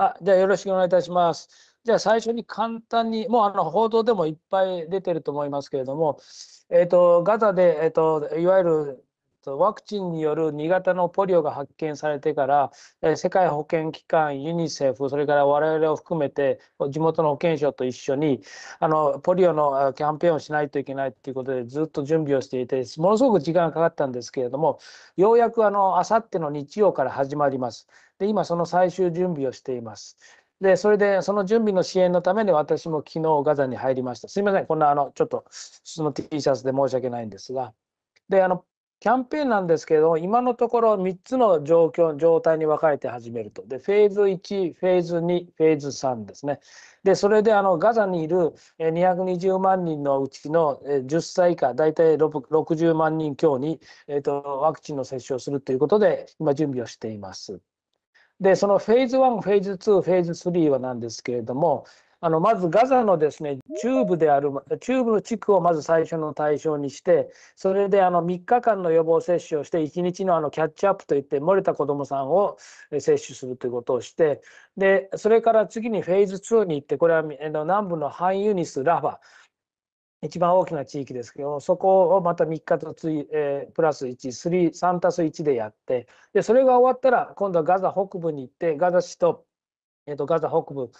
あじゃあよろしくお願いいたします。じゃあ最初に簡単に、もうあの報道でもいっぱい出てると思いますけれども、えーと、ガザで、えーといわゆるワクチンによる2型のポリオが発見されてから、世界保健機関、ユニセフ、それから我々を含めて、地元の保健省と一緒にあの、ポリオのキャンペーンをしないといけないということで、ずっと準備をしていて、ものすごく時間がかかったんですけれども、ようやくあの明後日の日曜から始まります。で、今、その最終準備をしています。で、それで、その準備の支援のために私も昨日ガザに入りました。すみません、こんな、あの、ちょっと、その T シャツで申し訳ないんですが。で、あの、キャンペーンなんですけど、今のところ3つの状況、状態に分かれて始めると。で、フェーズ1、フェーズ2、フェーズ3ですね。で、それであのガザにいる220万人のうちの10歳以下、大体60万人強に、えーと、ワクチンの接種をするということで、今、準備をしています。で、そのフェーズ1、フェーズ2、フェーズ3はなんですけれども、あのまずガザのですね中部である中部の地区をまず最初の対象にしてそれであの3日間の予防接種をして1日のあのキャッチアップといって漏れた子どもさんを接種するということをしてでそれから次にフェーズ2に行ってこれは南部のハンユニス・ラファ一番大きな地域ですけどそこをまた3日とつい、えー、プラス13 3たす1でやってでそれが終わったら今度はガザ北部に行ってガザ市と,、えーとガザ北部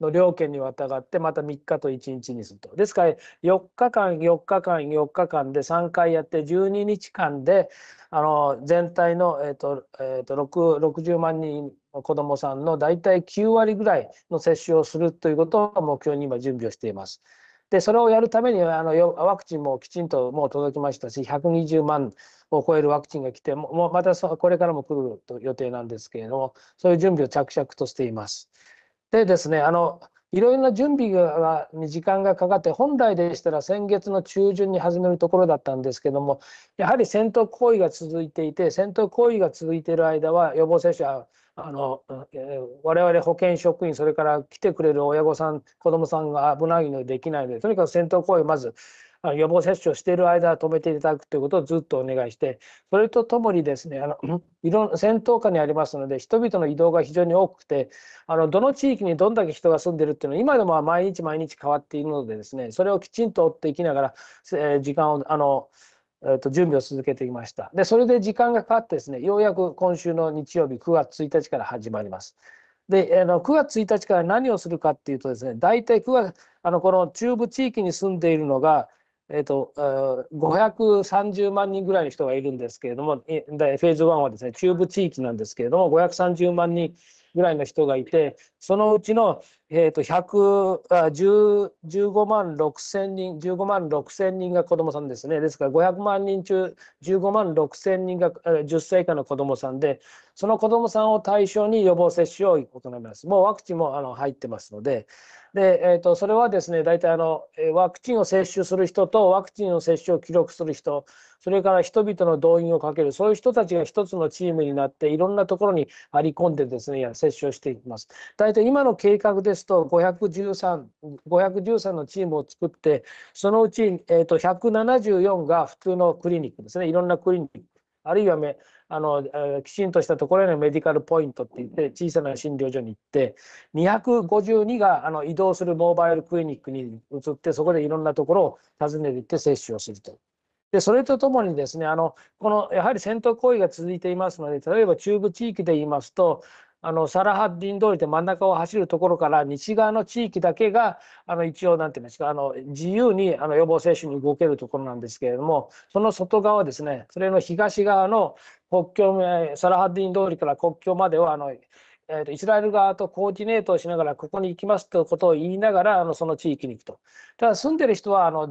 の両県にわたがってまた3日と1日にすると。ですから4日間4日間4日間で3回やって12日間であの全体の、えーとえーと、60万人の子どもさんの大体9割ぐらいの接種をするということを目標に今準備をしています。でそれをやるためにあのワクチンもきちんともう届きましたし120万を超えるワクチンが来てもうまたこれからも来る予定なんですけれどもそういう準備を着々としています。でですねあのいろいろな準備がに時間がかかって本来でしたら先月の中旬に始めるところだったんですけどもやはり戦闘行為が続いていて戦闘行為が続いている間は予防接種はあの、え我々保健職員それから来てくれる親御さん子どもさんが危ないのでできないのでとにかく戦闘行為をまずあの予防接種をしている間は止めていただくということをずっとお願いして、それとともにですね、あのいろ戦闘下にありますので、人々の移動が非常に多くて、あのどの地域にどんだけ人が住んでるっていうのは、今でも毎日毎日変わっているのでですね、それをきちんと追っていきながら、えー、時間を、あの、えっと準備を続けていました。で、それで時間がかかってですね、ようやく今週の日曜日、9月1日から始まります。で、あの9月1日から何をするかっていうとですね、大体9月、あのこの中部地域に住んでいるのが、えっと、530万人ぐらいの人がいるんですけれども、フェーズ1はですね、中部地域なんですけれども、530万人ぐらいの人がいて、そのうちのえーと、とあ15万6千人、15万6千人が子どもさんですね。ですから500万人中15万6千人が10歳以下の子どもさんで、その子どもさんを対象に予防接種を行います。もうワクチンもあの入ってますので、でえーと、とそれはですね、大体あのワクチンを接種する人とワクチンの接種を記録する人、それから人々の動員をかける、そういう人たちが一つのチームになって、いろんなところに張り込んでですね、接種をしていきます。大体今の計画ですスト513、513のチームを作って、そのうち、えーと、174が普通のクリニックですね、いろんなクリニック、あるいはめあの、えー、きちんとしたところへのメディカルポイントって言って、小さな診療所に行って、252があの移動するモバイルクリニックに移って、そこでいろんなところを訪ねていって接種をすると。でそれとともにですねあのこのやはり戦闘行為が続いていますので例えば中部地域で言いますとあのサラハッディン通りって真ん中を走るところから西側の地域だけがあの一応なんて言うんですかあの自由にあの予防接種に動けるところなんですけれどもその外側ですねそれの東側の国境サラハッディン通りから国境まではあのえー、とイスラエル側とコーディネートをしながら、ここに行きますということを言いながら、あのその地域に行くと。ただ、住んでる人はあの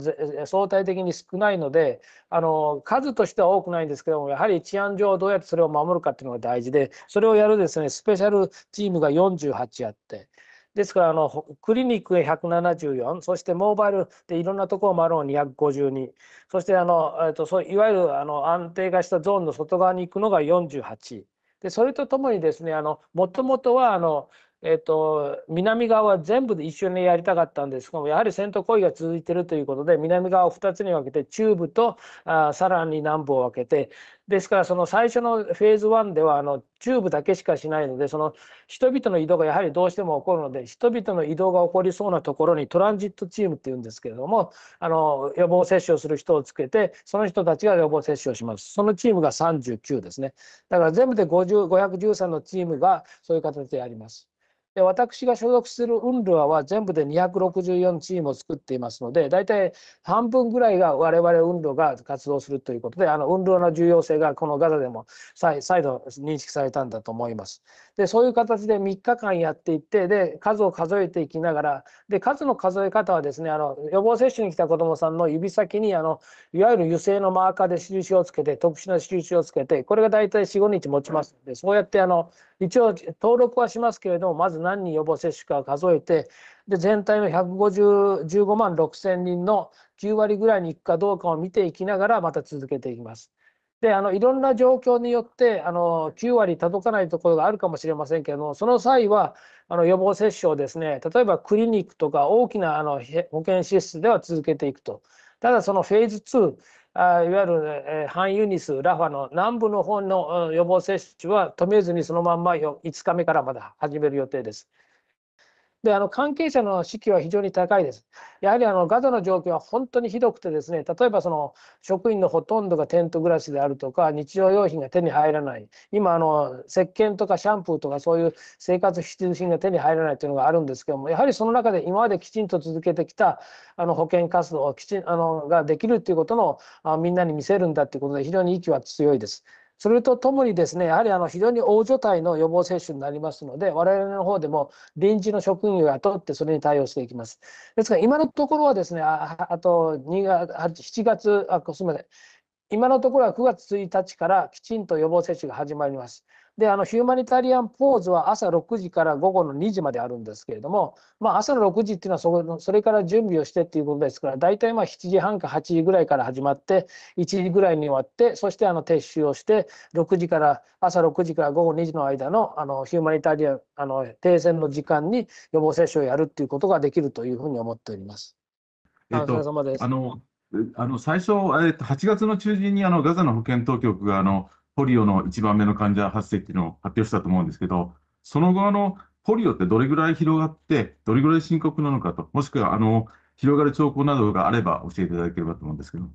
相対的に少ないのであの、数としては多くないんですけども、やはり治安上、どうやってそれを守るかっていうのが大事で、それをやるですねスペシャルチームが48あって。ですからあの、クリニックへ174、そしてモバイルでいろんなところを回るの252、そしてあの、えー、とそういわゆるあの安定化したゾーンの外側に行くのが48。でそれとともにですねもともとはあのえっと、南側は全部で一緒にやりたかったんですがやはり戦闘行為が続いているということで南側を2つに分けて中部とあさらに南部を分けてですからその最初のフェーズ1ではあの中部だけしかしないのでその人々の移動がやはりどうしても起こるので人々の移動が起こりそうなところにトランジットチームっていうんですけれどもあの予防接種をする人をつけてその人たちが予防接種をしますそのチームが39ですねだから全部で50 513のチームがそういう形でやります。で私が所属する UNRWA は全部で264チームを作っていますので、大体半分ぐらいが我々 UNRWA が活動するということで、あの UNRWA の重要性がこのガザでも再再度認識されたんだと思います。で、そういう形で3日間やっていって、で、数を数えていきながら、で、数の数え方はですね、あの予防接種に来た子どもさんの指先にあの、いわゆる油性のマーカーで印をつけて、特殊な印をつけて、これが大体4、5日持ちますので、そうやってあの、一応登録はしますけれども、まず何人予防接種か数えて、で全体の115万6千人の9割ぐらいに行くかどうかを見ていきながら、また続けていきます。であのいろんな状況によってあの9割届かないところがあるかもしれませんけれどもその際はあの予防接種をですね例えばクリニックとか大きなあの保健支出では続けていくとただそのフェーズ2いわゆる、反ユニス、ラファの南部の方の、予防接種は止めずにそのまんま5日目からまだ始める予定です。であの関係者の士気は非常に高いです。やはりあのガザの状況は本当にひどくてですね、例えばその職員のほとんどがテント暮らしであるとか、日常用品が手に入らない、今あの、石鹸とかシャンプーとかそういう生活必需品が手に入らないというのがあるんですけども、やはりその中で今まできちんと続けてきたあの保健活動をきちんあのができるということのあみんなに見せるんだということで、非常に息は強いです。それとともにですね、やはりあの非常に大所帯の予防接種になりますので、我々の方でも臨時の職員を雇ってそれに対応していきます。ですから今のところはですね、ああと2月、7月、あすみません、今のところは9月1日からきちんと予防接種が始まります。で、あの、ヒューマニタリアンポーズは朝6時から午後の2時まであるんですけれども、まあ、朝の6時っていうのはそこ、それから準備をしてっていうことですから、大体まあ7時半か8時ぐらいから始まって、1時ぐらいに終わって、そしてあの撤収をして、6時から、朝6時から午後2時の間の、あの、ヒューマニタリアン、あの、停戦の時間に予防接種をやるっていうことができるというふうに思っております。えっと、お疲れ様です。あの、あの最初、えっと、8月の中旬にあのガザの保健当局があのポリオの1番目の患者発生っていうのを発表したと思うんですけど、その後、あのポリオってどれぐらい広がって、どれぐらい深刻なのかと、もしくはあの広がる兆候などがあれば教えていただければと思うんですけど。